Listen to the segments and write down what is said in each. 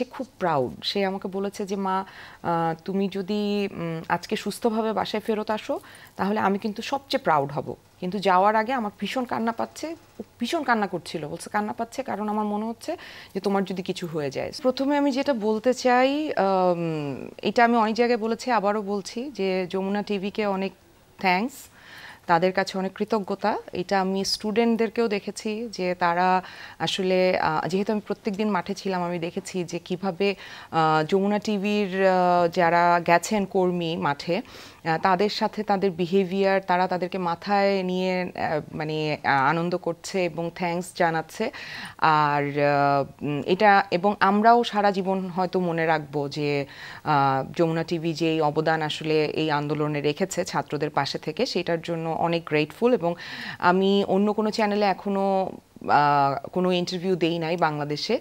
সে খুব প্রাউড সে আমাকে বলেছে যে মা তুমি যদি আজকে সুস্থভাবে বাসায় ফেরত আসো তাহলে আমি কিন্তু সবচেয়ে প্রাউড হব কিন্তু যাওয়ার আগে আমার ভীষণ কান্না পাচ্ছে ভীষণ কান্না করছিল বলছে কান্না পাচ্ছে কারণ আমার মনে হচ্ছে যে তোমার যদি কিছু হয়ে যায় প্রথমে আমি যেটা বলতে চাই এটা আমি অনেক জায়গায় বলেছি আবারও বলছি যে যমুনা টিভিকে অনেক থ্যাংকস তাদের কাছে অনেক কৃতজ্ঞতা এটা আমি স্টুডেন্টদেরকেও দেখেছি যে তারা আসলে যেহেতু আমি প্রত্যেক দিন মাঠে ছিলাম আমি দেখেছি যে কিভাবে যমুনা টিভির যারা গেছেন কর্মী মাঠে তাদের সাথে তাদের বিহেভিয়ার তারা তাদেরকে মাথায় নিয়ে মানে আনন্দ করছে এবং থ্যাংকস জানাচ্ছে আর এটা এবং আমরাও সারা জীবন হয়তো মনে রাখবো যে যমুনা টিভি যেই অবদান আসলে এই আন্দোলনে রেখেছে ছাত্রদের পাশে থেকে সেটার জন্য অনেক গ্রেটফুল এবং আমি অন্য কোনো চ্যানেলে এখনও কোনো ইন্টারভিউ দেই নাই বাংলাদেশে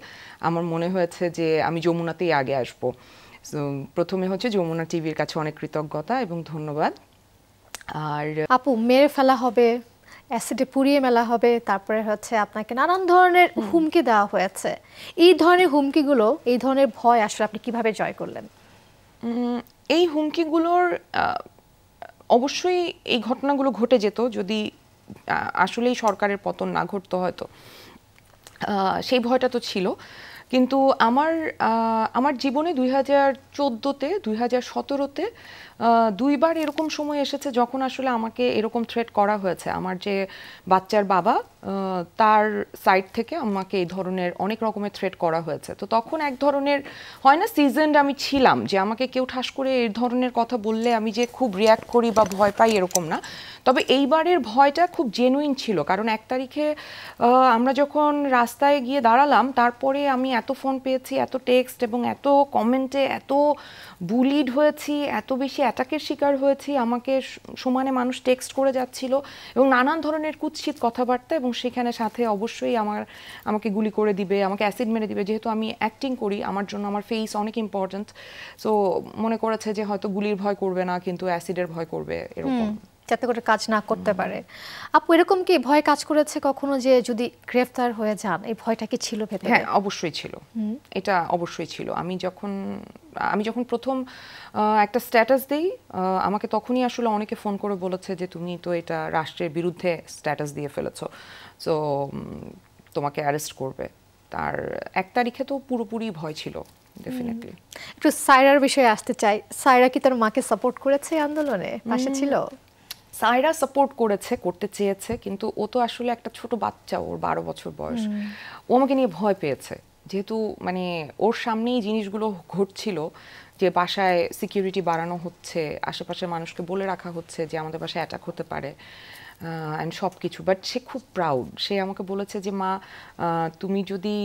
আমার মনে হয়েছে যে আমি যমুনাতেই আগে আসব সো প্রথমে হচ্ছে যমুনা টিভির কাছে অনেক কৃতজ্ঞতা এবং ধন্যবাদ আর আপু মেরে ফেলা হবে অ্যাসিডে পুড়িয়ে মেলা হবে তারপরে হচ্ছে আপনাকে নানান ধরনের হুমকি দেওয়া হয়েছে এই ধরনের হুমকিগুলো এই ধরনের ভয় আসলে আপনি কিভাবে জয় করলেন এই হুমকিগুলোর অবশ্যই এই ঘটনাগুলো ঘটে যেত যদি আসলেই সরকারের পতন না ঘটতো হয়তো সেই ভয়টা তো ছিল কিন্তু আমার আমার জীবনে দুই হাজার চোদ্দোতে দুই হাজার সতেরোতে দুইবার এরকম সময় এসেছে যখন আসলে আমাকে এরকম থ্রেট করা হয়েছে আমার যে বাচ্চার বাবা তার সাইড থেকে আমাকে এই ধরনের অনেক রকমের থ্রেট করা হয়েছে তো তখন এক ধরনের হয় না সিজেন্ড আমি ছিলাম যে আমাকে কেউ ঠাস করে এই ধরনের কথা বললে আমি যে খুব রিয়্যাক্ট করি বা ভয় পাই এরকম না তবে এইবারের ভয়টা খুব জেনুইন ছিল কারণ এক তারিখে আমরা যখন রাস্তায় গিয়ে দাঁড়ালাম তারপরে আমি এত ফোন পেয়েছি এত টেক্সট এবং এত কমেন্টে এত বুলিড হয়েছি এত বেশি অ্যাটাকের শিকার হয়েছি আমাকে সমানে মানুষ টেক্সট করে যাচ্ছিল এবং নানান ধরনের কুৎসিত কথাবার্তা এবং সেখানে সাথে অবশ্যই আমার আমাকে গুলি করে দিবে আমাকে অ্যাসিড মেরে দিবে যেহেতু আমি অ্যাক্টিং করি আমার জন্য আমার ফেস অনেক ইম্পর্টেন্ট সো মনে করেছে যে হয়তো গুলির ভয় করবে না কিন্তু অ্যাসিডের ভয় করবে এরকম যাতে করে কাজ না করতে পারে আপু এরকম কি ভয় কাজ করেছে কখনো যে যদি গ্রেফতার হয়ে যান এই ভয়টা কি ছিল ভেতরে হ্যাঁ অবশ্যই ছিল এটা অবশ্যই ছিল আমি যখন আমি যখন প্রথম একটা স্ট্যাটাস দেই আমাকে তখনই আসলে অনেকে ফোন করে বলেছে যে তুমি তো এটা রাষ্ট্রের বিরুদ্ধে স্ট্যাটাস দিয়ে ফেলেছো সো তোমাকে অ্যারেস্ট করবে তার এক তারিখে তো পুরোপুরি ভয় ছিল ডেফিনেটলি একটু সায়রার বিষয়ে আসতে চাই সায়রা কি তার মাকে সাপোর্ট করেছে আন্দোলনে পাশে ছিল সাইরা সাপোর্ট করেছে করতে চেয়েছে কিন্তু ও তো আসলে একটা ছোট বাচ্চা ওর বারো বছর বয়স ও আমাকে নিয়ে ভয় পেয়েছে যেহেতু মানে ওর সামনেই জিনিসগুলো ঘটছিল যে বাসায় সিকিউরিটি বাড়ানো হচ্ছে আশেপাশের মানুষকে বলে রাখা হচ্ছে যে আমাদের বাসায় অ্যাটাক হতে পারে অ্যান্ড সব কিছু বাট সে খুব প্রাউড সে আমাকে বলেছে যে মা তুমি যদি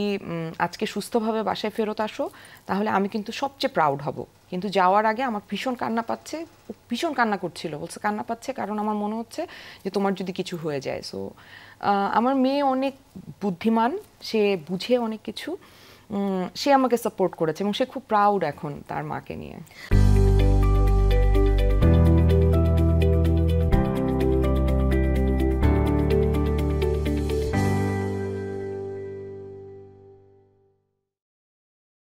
আজকে সুস্থভাবে বাসায় ফেরত আসো তাহলে আমি কিন্তু সবচেয়ে প্রাউড হব কিন্তু যাওয়ার আগে আমার ভীষণ কান্না পাচ্ছে ভীষণ কান্না করছিল বলছে কান্না পাচ্ছে কারণ আমার মনে হচ্ছে যে তোমার যদি কিছু হয়ে যায় সো আমার মেয়ে অনেক বুদ্ধিমান সে বুঝে অনেক কিছু সে আমাকে সাপোর্ট করেছে এবং সে খুব প্রাউড এখন তার মাকে নিয়ে